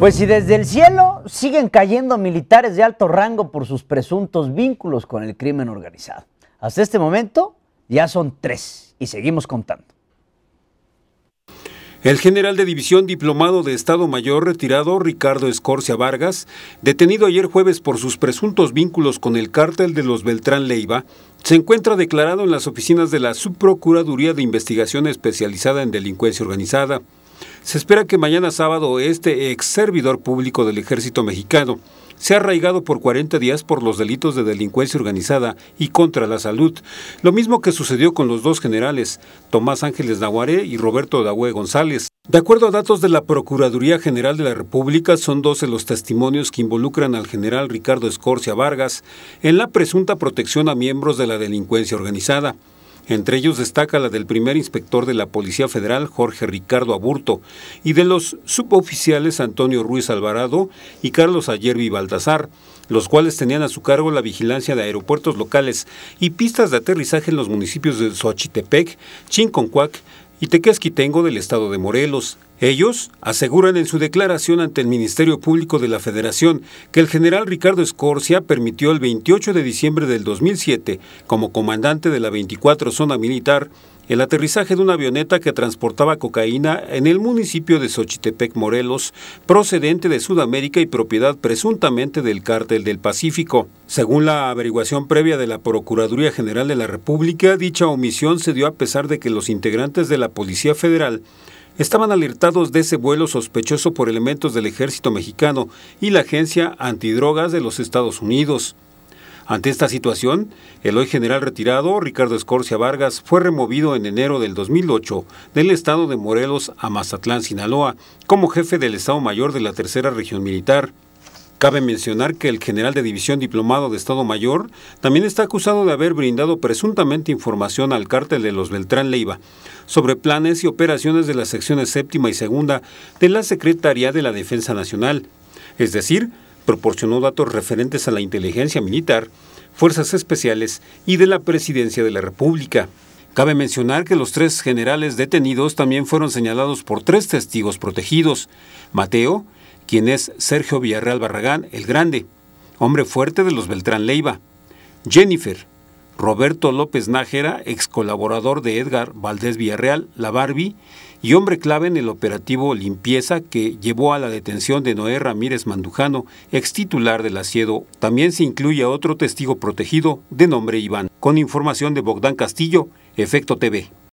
Pues si desde el cielo siguen cayendo militares de alto rango por sus presuntos vínculos con el crimen organizado. Hasta este momento ya son tres y seguimos contando. El general de división diplomado de Estado Mayor retirado Ricardo Escorcia Vargas, detenido ayer jueves por sus presuntos vínculos con el cártel de los Beltrán Leiva, se encuentra declarado en las oficinas de la Subprocuraduría de Investigación Especializada en Delincuencia Organizada. Se espera que mañana sábado este ex servidor público del ejército mexicano sea arraigado por 40 días por los delitos de delincuencia organizada y contra la salud, lo mismo que sucedió con los dos generales, Tomás Ángeles Nahuaré y Roberto Dahue González. De acuerdo a datos de la Procuraduría General de la República, son 12 los testimonios que involucran al general Ricardo Escorcia Vargas en la presunta protección a miembros de la delincuencia organizada. Entre ellos destaca la del primer inspector de la Policía Federal, Jorge Ricardo Aburto, y de los suboficiales Antonio Ruiz Alvarado y Carlos Ayerbi Baltasar, los cuales tenían a su cargo la vigilancia de aeropuertos locales y pistas de aterrizaje en los municipios de Xochitepec, Chinconcuac y Tequesquitengo del estado de Morelos, ellos aseguran en su declaración ante el Ministerio Público de la Federación que el general Ricardo Escorcia permitió el 28 de diciembre del 2007, como comandante de la 24 Zona Militar, el aterrizaje de una avioneta que transportaba cocaína en el municipio de Xochitepec, Morelos, procedente de Sudamérica y propiedad presuntamente del Cártel del Pacífico. Según la averiguación previa de la Procuraduría General de la República, dicha omisión se dio a pesar de que los integrantes de la Policía Federal estaban alertados de ese vuelo sospechoso por elementos del ejército mexicano y la agencia antidrogas de los Estados Unidos. Ante esta situación, el hoy general retirado Ricardo Escorcia Vargas fue removido en enero del 2008 del estado de Morelos a Mazatlán, Sinaloa, como jefe del Estado Mayor de la Tercera Región Militar. Cabe mencionar que el general de división diplomado de Estado Mayor también está acusado de haber brindado presuntamente información al cártel de los Beltrán Leiva sobre planes y operaciones de las secciones séptima y segunda de la Secretaría de la Defensa Nacional, es decir, proporcionó datos referentes a la inteligencia militar, fuerzas especiales y de la Presidencia de la República. Cabe mencionar que los tres generales detenidos también fueron señalados por tres testigos protegidos, Mateo, quien es Sergio Villarreal Barragán, el Grande, hombre fuerte de los Beltrán Leiva, Jennifer, Roberto López Nájera, ex colaborador de Edgar Valdés Villarreal, la Barbie, y hombre clave en el operativo Limpieza que llevó a la detención de Noé Ramírez Mandujano, ex titular del Asiedo. También se incluye a otro testigo protegido de nombre Iván, con información de Bogdan Castillo, Efecto TV.